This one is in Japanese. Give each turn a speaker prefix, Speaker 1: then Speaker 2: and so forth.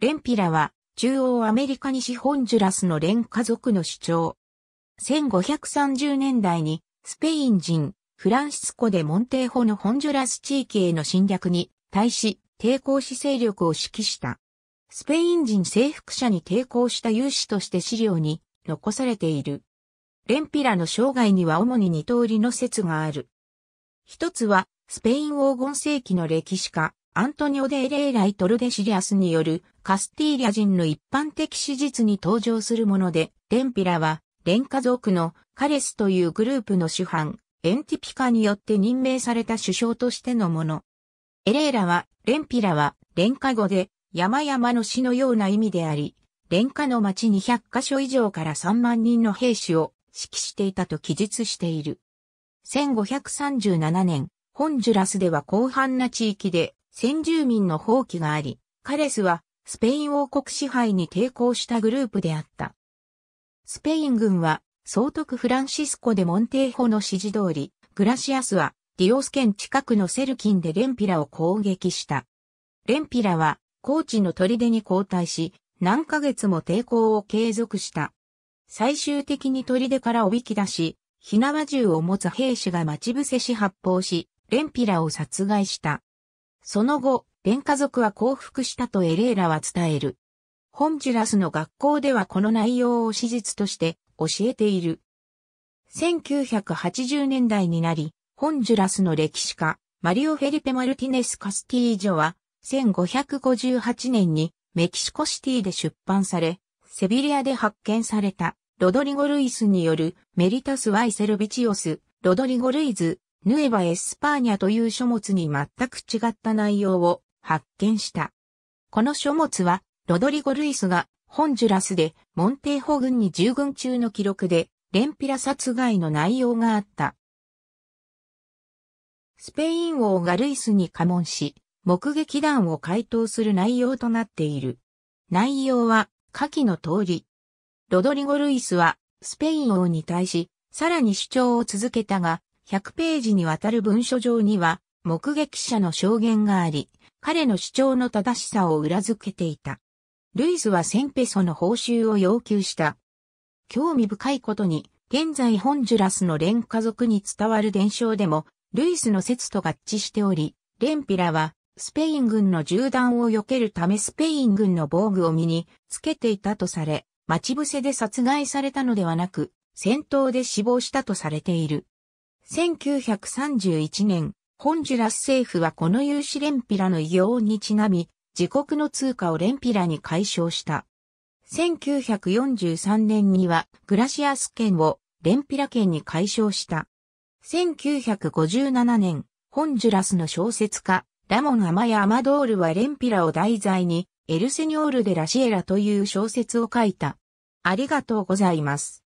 Speaker 1: レンピラは、中央アメリカ西ホンジュラスの連家族の主張。1530年代に、スペイン人、フランシスコでモンテーホのホンジュラス地域への侵略に対し、抵抗し勢力を指揮した。スペイン人征服者に抵抗した有志として資料に残されている。レンピラの生涯には主に二通りの説がある。一つは、スペイン黄金世紀の歴史家、アントニオ・デ・レイライ・トルデシリアスによるカスティーリア人の一般的史実に登場するもので、レンピラは、レンカ族のカレスというグループの主犯、エンティピカによって任命された首相としてのもの。エレーラは、レンピラは、レンカ語で、山々の死のような意味であり、レンカの町200カ所以上から3万人の兵士を指揮していたと記述している。1537年、ホンジュラスでは広範な地域で先住民の放棄があり、カレスはスペイン王国支配に抵抗したグループであった。スペイン軍は総督フランシスコでモンテーホの指示通り、グラシアスはディオス県近くのセルキンでレンピラを攻撃した。レンピラは高地の砦に交代し、何ヶ月も抵抗を継続した。最終的に砦からおびき出し、火縄銃を持つ兵士が待ち伏せし発砲し、レンピラを殺害した。その後、連ン家族は降伏したとエレーラは伝える。ホンジュラスの学校ではこの内容を史実として教えている。1980年代になり、ホンジュラスの歴史家、マリオ・フェリペ・マルティネス・カスティージョは、1558年にメキシコシティで出版され、セビリアで発見された、ロドリゴ・ルイスによるメリタス・ワイセルビチオス、ロドリゴ・ルイズ、ヌエバ・エスパーニャという書物に全く違った内容を発見した。この書物は、ロドリゴ・ルイスがホンジュラスでモンテーホ軍に従軍中の記録で、レンピラ殺害の内容があった。スペイン王がルイスに過問し、目撃談を回答する内容となっている。内容は、下記の通り。ロドリゴ・ルイスは、スペイン王に対し、さらに主張を続けたが、100ページにわたる文書上には、目撃者の証言があり、彼の主張の正しさを裏付けていた。ルイスは1000ペソの報酬を要求した。興味深いことに、現在ホンジュラスの連家族に伝わる伝承でも、ルイスの説と合致しており、レンピラは、スペイン軍の銃弾を避けるためスペイン軍の防具を身につけていたとされ、待ち伏せで殺害されたのではなく、戦闘で死亡したとされている。1931年、ホンジュラス政府はこの有志レンピラの異業にちなみ、自国の通貨をレンピラに解消した。1943年にはグラシアス県をレンピラ県に解消した。1957年、ホンジュラスの小説家、ラモン・アマヤ・アマドールはレンピラを題材に、エルセニョール・デ・ラシエラという小説を書いた。ありがとうございます。